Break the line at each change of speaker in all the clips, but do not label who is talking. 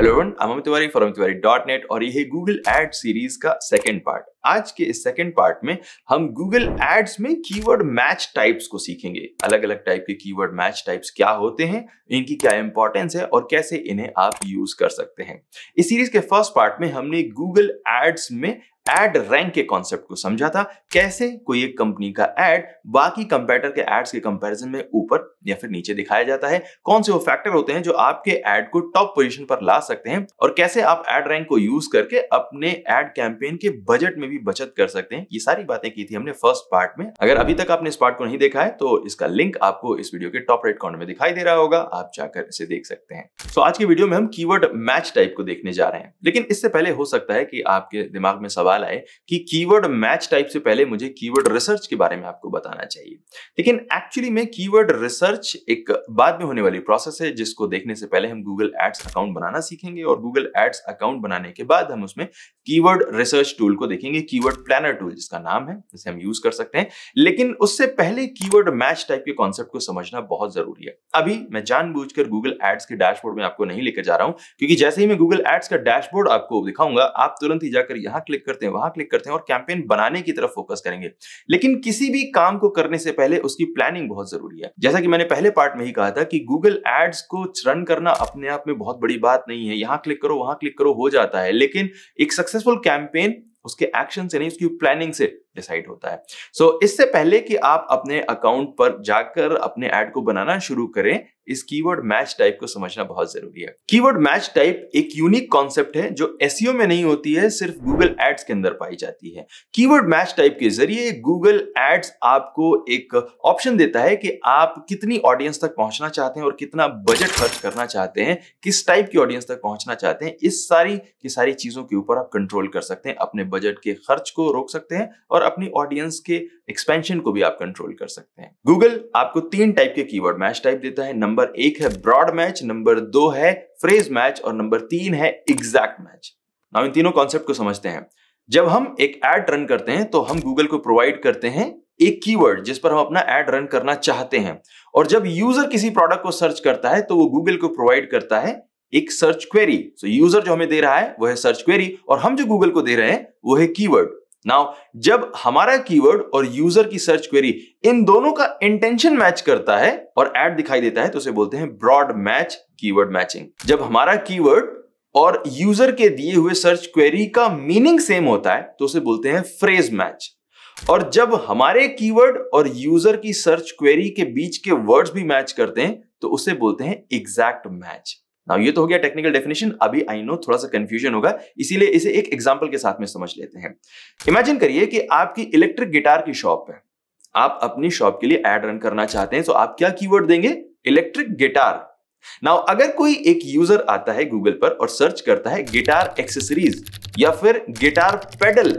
hello everyone I am Tiwari from Tiwari dot net और यह Google ad series का second part आज के इस सेकंड पार्ट में हम गूगल एड्स में कीवर्ड मैच टाइप्स को सीखेंगे अलग अलग टाइप के कीवर्ड मैच टाइप्स क्या होते हैं इनकी क्या इंपॉर्टेंस है और कैसे इन्हें आप यूज कर सकते हैं इस सीरीज के फर्स्ट पार्ट में हमने गूगल एड्स में एड रैंक के कॉन्सेप्ट को समझा था कैसे कोई एक कंपनी का एड बाकी कंपेटर के एड्स के कंपैरिजन में ऊपर या फिर नीचे दिखाया जाता है कौन से वो फैक्टर होते हैं जो आपके एड को टॉप पोजीशन पर ला सकते हैं और कैसे आप एड रैंक को यूज करके अपने एड कैंपेन के बजट में भी बचत कर सकते हैं ये सारी बातें की थी हमने फर्स्ट पार्ट में अगर अभी तक आपने इस पार्ट को नहीं देखा है तो इसका लिंक आपको इस वीडियो के टॉप राइट कॉर्नर में दिखाई दे रहा होगा आप जाकर इसे देख सकते हैं तो आज की वीडियो में हम कीवर्ड मैच टाइप को देखने जा रहे हैं लेकिन इससे पहले हो सकता है कि आपके दिमाग में सवाल सवाल आए कि कीवर्ड मैच टाइप से पहले मुझे कीवर्ड रिसर्च के बारे में आपको बताना चाहिए लेकिन एक्चुअली में कीवर्ड रिसर्च एक बाद में होने वाली प्रोसेस है जिसको देखने से पहले हम गूगल एड्स अकाउंट बनाना सीखेंगे और गूगल एड्स अकाउंट बनाने के बाद हम उसमें कीवर्ड रिसर्च टूल को देखेंगे कीवर्ड प्लानर टूल जिसका नाम है जिसे हम यूज कर सकते हैं लेकिन उससे पहले कीवर्ड मैच टाइप के कॉन्सेप्ट को समझना बहुत जरूरी है अभी मैं जानबूझकर गूगल एड्स के डैशबोर्ड में आपको नहीं लेकर जा रहा हूं क्योंकि जैसे ही मैं गूगल एड्स का डैशबोर्ड आपको दिखाऊंगा आप तुरंत ही जाकर यहां क्लिक करते करते हैं वहां क्लिक करते हैं और कैंपेन बनाने की तरफ फोकस करेंगे लेकिन किसी भी काम को करने से पहले उसकी प्लानिंग बहुत जरूरी है जैसा कि मैंने पहले पार्ट में ही कहा था कि गूगल एड्स को रन करना अपने आप में बहुत बड़ी बात नहीं है यहाँ क्लिक करो वहां क्लिक करो हो जाता है लेकिन एक सक्सेसफुल कैंपेन उसके एक्शन से नहीं उसकी प्लानिंग से डिसाइड होता है सो so, इससे पहले कि आप अपने अकाउंट पर जाकर अपने ऐड को बनाना शुरू करें इस कीवर्ड मैच टाइप को समझना बहुत जरूरी है कीवर्ड मैच टाइप एक यूनिक कॉन्सेप्ट है जो एस e में नहीं होती है सिर्फ गूगल एड्स के अंदर पाई जाती है कीवर्ड मैच टाइप के जरिए गूगल एड्स आपको एक ऑप्शन देता है कि आप कितनी ऑडियंस तक पहुंचना चाहते हैं और कितना बजट खर्च करना चाहते हैं किस टाइप की ऑडियंस तक पहुंचना चाहते हैं इस सारी की सारी चीजों के ऊपर आप कंट्रोल कर सकते हैं अपने बजट के खर्च को रोक सकते हैं और अपनी ऑडियंस के एक्सपेंशन को भी आप कंट्रोल कर सकते हैं गूगल आपको तीन टाइप के कीवर्ड मैच टाइप देता है नंबर एक है ब्रॉड मैच नंबर दो है फ्रेज मैच और नंबर तीन है एग्जैक्ट मैच नाउ इन तीनों कॉन्सेप्ट को समझते हैं जब हम एक एड रन करते हैं तो हम गूगल को प्रोवाइड करते हैं एक कीवर्ड जिस पर हम अपना एड रन करना चाहते हैं और जब यूजर किसी प्रोडक्ट को सर्च करता है तो वो गूगल को प्रोवाइड करता है एक सर्च क्वेरी सो यूजर जो हमें दे रहा है वो है सर्च क्वेरी और हम जो गूगल को दे रहे हैं वो है कीवर्ड नाउ जब हमारा कीवर्ड और यूजर की सर्च क्वेरी इन दोनों का इंटेंशन मैच करता है और एड दिखाई देता है तो उसे बोलते हैं ब्रॉड मैच कीवर्ड मैचिंग जब हमारा कीवर्ड और यूजर के दिए हुए सर्च क्वेरी का मीनिंग सेम होता है तो उसे बोलते हैं फ्रेज मैच और जब हमारे कीवर्ड और यूजर की सर्च क्वेरी के बीच के वर्ड्स भी मैच करते हैं तो उसे बोलते हैं एग्जैक्ट मैच ना ये तो हो गया टेक्निकल डेफिनेशन अभी आई नो थोड़ा सा कंफ्यूजन होगा इसीलिए इसे एक एग्जाम्पल के साथ में समझ लेते हैं इमेजिन करिए कि आपकी इलेक्ट्रिक गिटार की शॉप है आप अपनी शॉप के लिए एड रन करना चाहते हैं तो आप क्या की देंगे इलेक्ट्रिक गिटार नाउ अगर कोई एक यूजर आता है गूगल पर और सर्च करता है गिटार एक्सेसरीज या फिर गिटार पेडल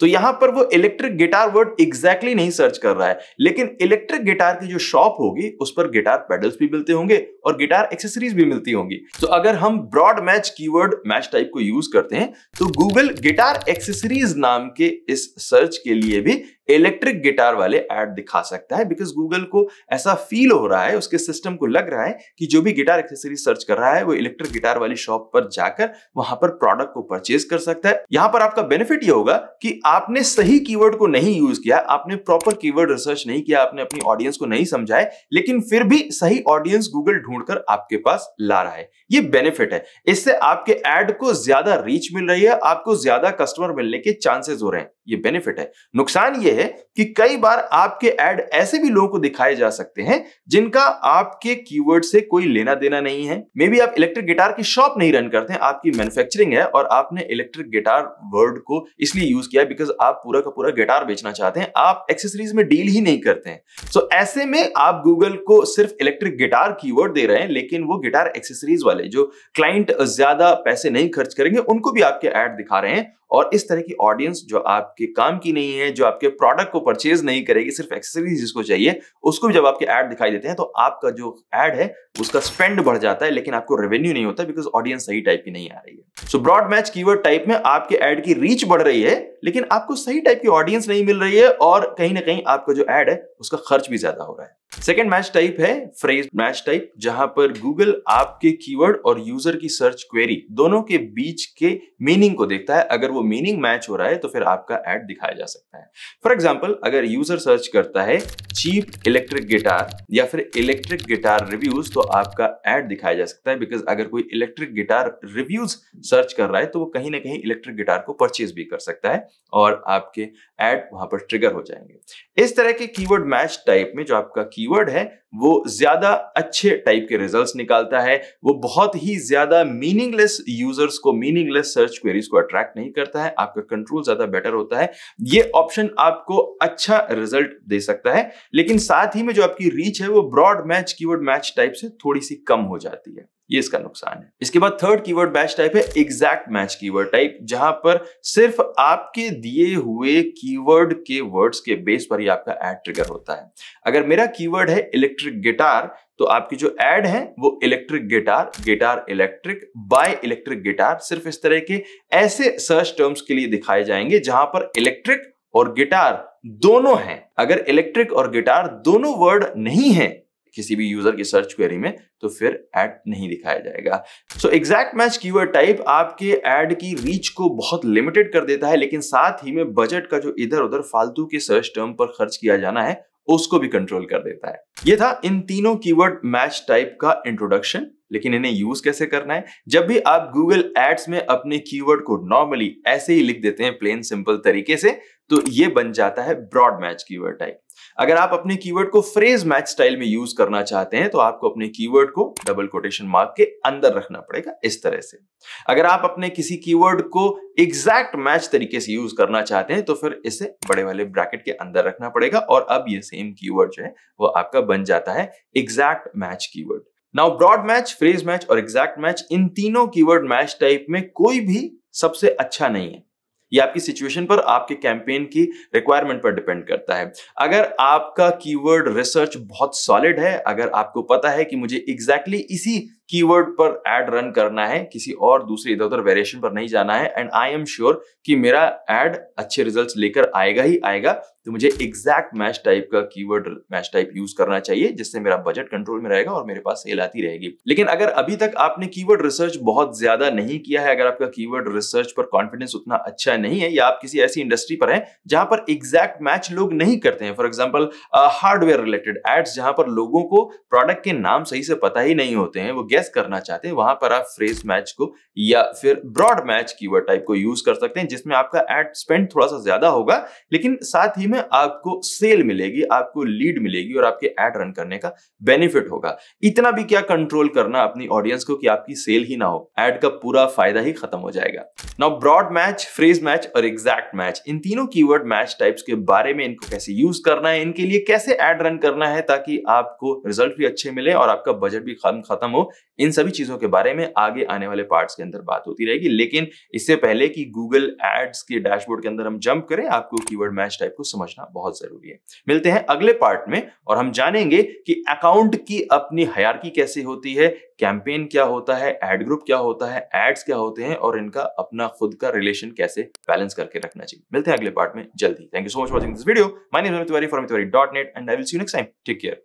तो यहां पर वो इलेक्ट्रिक गिटार वर्ड एग्जैक्टली नहीं सर्च कर रहा है लेकिन इलेक्ट्रिक गिटार की जो शॉप होगी उस पर गिटार पेडल्स भी मिलते होंगे और गिटार एक्सेसरीज भी मिलती होंगी तो अगर हम broad match keyword match type को यूज करते हैं तो गूगल गिटार एक्सेसरीज नाम के इस सर्च के लिए भी इलेक्ट्रिक गिटार वाले एड दिखा सकता है बिकॉज गूगल को ऐसा फील हो रहा है उसके सिस्टम को लग रहा है कि जो भी गिटार एक्सेसरी सर्च कर रहा है वो इलेक्ट्रिक गिटार वाली शॉप पर जाकर वहां पर प्रोडक्ट को परचेज कर सकता है यहां पर आपका बेनिफिट ये होगा कि आपने सही कीवर्ड को नहीं यूज किया आपने प्रॉपर कीवर्ड रिसर्च नहीं किया आपने अपनी ऑडियंस को नहीं समझाया लेकिन फिर भी सही ऑडियंस गूगल ढूंढकर आपके पास ला रहा है ये बेनिफिट है इससे आपके एड को ज्यादा रीच मिल रही है आपको ज्यादा कस्टमर मिलने के चांसेस हो रहे हैं ये बेनिफिट है नुकसान ये है कि कई बार आपके एड ऐसे भी लोगों को दिखाए जा सकते हैं जिनका आपके कीवर्ड से कोई लेना देना नहीं है मे बी आप इलेक्ट्रिक गिटार की शॉप नहीं रन करते हैं आपकी मैन्युफैक्चरिंग है और आपने इलेक्ट्रिक गिटार वर्ड को इसलिए यूज किया बिकॉज आप पूरा का पूरा गिटार बेचना चाहते हैं आप एक्सेसरीज में डील ही नहीं करते हैं सो so, ऐसे में आप गूगल को सिर्फ इलेक्ट्रिक गिटार कीवर्ड दे रहे हैं लेकिन वो गिटार एक्सेसरीज वाले जो क्लाइंट ज्यादा पैसे नहीं खर्च करेंगे उनको भी आपके एड दिखा रहे हैं और इस तरह की ऑडियंस जो आपके काम की नहीं है जो आपके प्रोडक्ट को परचेज नहीं करेगी सिर्फ एक्सेसरीज जिसको चाहिए उसको भी जब आपके ऐड दिखाई देते हैं तो आपका जो ऐड है उसका स्पेंड बढ़ जाता है लेकिन आपको रेवेन्यू नहीं होता बिकॉज ऑडियंस सही टाइप की नहीं आ रही है so broad match keyword type में आपके ऐड की रीच बढ़ रही है लेकिन आपको सही टाइप की ऑडियंस नहीं मिल रही है और कहीं ना कहीं आपका जो ऐड है उसका खर्च भी ज्यादा हो रहा है सेकेंड मैच टाइप है फ्रेज मैच टाइप जहां पर गूगल आपके कीवर्ड और यूजर की सर्च क्वेरी दोनों के बीच के मीनिंग को देखता है अगर वो मीनिंग मैच हो रहा है तो फिर आपका एड दिखाया जा सकता है फॉर एग्जाम्पल अगर यूजर सर्च करता है चीप इलेक्ट्रिक गिटार या फिर इलेक्ट्रिक गिटार रिव्यूज तो आपका एड दिखाया जा सकता है बिकॉज अगर कोई इलेक्ट्रिक गिटार रिव्यूज सर्च कर रहा है तो वो कहीं ना कहीं इलेक्ट्रिक गिटार को परचेज भी कर सकता है और आपके एड वहां पर ट्रिगर हो जाएंगे इस तरह के कीवर्ड मैच टाइप में जो आपका कीवर्ड है वो ज्यादा अच्छे टाइप के रिजल्ट्स निकालता है वो बहुत ही ज्यादा मीनिंगलेस यूजर्स को मीनिंगलेस सर्च क्वेरीज को अट्रैक्ट नहीं करता है आपका कंट्रोल ज्यादा बेटर होता है ये ऑप्शन आपको अच्छा रिजल्ट दे सकता है लेकिन साथ ही में जो आपकी रीच है वो broad match keyword match type से थोड़ी सी कम हो जाती है ये इसका नुकसान है इसके बाद थर्ड कीवर्ड बैच टाइप है एग्जैक्ट मैच कीवर्ड टाइप जहां पर सिर्फ आपके दिए हुए कीवर्ड के वर्ड्स के बेस पर ही आपका एड ट्रिगर होता है अगर मेरा कीवर्ड है इलेक्ट्रिक गिटार तो आपकी जो एड है वो electric guitar guitar electric buy electric guitar सिर्फ इस तरह के ऐसे सर्च टर्म्स के लिए दिखाए जाएंगे जहां पर इलेक्ट्रिक और गिटार दोनों हैं अगर इलेक्ट्रिक और गिटार दोनों वर्ड नहीं है किसी भी यूजर की सर्च क्वेरी में तो फिर एड नहीं दिखाया जाएगा so exact match keyword type आपके एड की रीच को बहुत लिमिटेड कर देता है लेकिन साथ ही में बजट का जो इधर उधर फालतू के सर्च टर्म पर खर्च किया जाना है उसको भी कंट्रोल कर देता है ये था इन तीनों कीवर्ड मैच टाइप का इंट्रोडक्शन लेकिन इन्हें यूज कैसे करना है जब भी आप गूगल एड्स में अपने कीवर्ड को नॉर्मली ऐसे ही लिख देते हैं प्लेन सिंपल तरीके से तो ये बन जाता है ब्रॉड मैच कीवर्ड टाइप अगर आप अपने कीवर्ड को फ्रेज मैच स्टाइल में यूज करना चाहते हैं तो आपको अपने कीवर्ड को डबल कोटेशन मार्क के अंदर रखना पड़ेगा इस तरह से अगर आप अपने किसी कीवर्ड को एग्जैक्ट मैच तरीके से यूज करना चाहते हैं तो फिर इसे बड़े वाले ब्रैकेट के अंदर रखना पड़ेगा और अब ये सेम कीवर्ड जो है वो आपका बन जाता है exact match keyword now broad match phrase match और एग्जैक्ट मैच इन तीनों कीवर्ड मैच टाइप में कोई भी सबसे अच्छा नहीं है ये आपकी सिचुएशन पर आपके कैंपेन की रिक्वायरमेंट पर डिपेंड करता है अगर आपका कीवर्ड रिसर्च बहुत सॉलिड है अगर आपको पता है कि मुझे एग्जैक्टली exactly इसी कीवर्ड पर एड रन करना है किसी और दूसरे इधर उधर वेरिएशन पर नहीं जाना है एंड आई एम श्योर कि मेरा एड अच्छे रिजल्ट्स लेकर आएगा ही आएगा तो मुझे एग्जैक्ट मैच टाइप का कीवर्ड मैच टाइप यूज करना चाहिए जिससे मेरा बजट कंट्रोल में रहेगा और मेरे पास सेल आती रहेगी लेकिन अगर अभी तक आपने कीवर्ड रिसर्च बहुत ज्यादा नहीं किया है अगर आपका कीवर्ड रिसर्च पर कॉन्फिडेंस उतना अच्छा नहीं है या आप किसी ऐसी इंडस्ट्री पर हैं जहां पर एग्जैक्ट मैच लोग नहीं करते हैं for example hardware related ads जहां पर लोगों को प्रोडक्ट के नाम सही से पता ही नहीं होते हैं वो गेस करना चाहते हैं वहां पर आप फ्रेज मैच को या फिर ब्रॉड मैच कीवर्ड टाइप को यूज कर सकते हैं जिसमें आपका एड स्पेंड थोड़ा सा ज्यादा होगा लेकिन साथ ही में आपको सेल मिलेगी आपको लीड मिलेगी और आपके एड रन करने का बेनिफिट होगा इतना भी क्या कंट्रोल करना अपनी ऑडियंस को कि आपकी सेल ही ना हो एड का पूरा फायदा ही खत्म हो जाएगा now broad match phrase match और एग्जैक्ट मैच इन तीनों कीवर्ड मैच टाइप्स के बारे में इनको कैसे यूज करना है इनके लिए कैसे एड रन करना है ताकि आपको रिजल्ट भी अच्छे मिले और आपका बजट भी खत्म हो इन सभी चीज़ों के बारे में आगे आने वाले पार्ट्स के अंदर बात होती रहेगी लेकिन इससे पहले कि गूगल एड्स के डैशबोर्ड के अंदर हम जंप करें आपको कीवर्ड मैच टाइप को समझना बहुत ज़रूरी है मिलते हैं अगले पार्ट में और हम जानेंगे कि अकाउंट की अपनी हयारकी कैसे होती है कैंपेन क्या होता है एड ग्रुप क्या होता है एड्स क्या होते हैं और इनका अपना खुद का रिलेशन कैसे बैलेंस करके रखना चाहिए मिलते हैं अगले पार्ट में जल्दी thank you so much watching this video my name Tiwari Tiwari dot net and I will see next time take care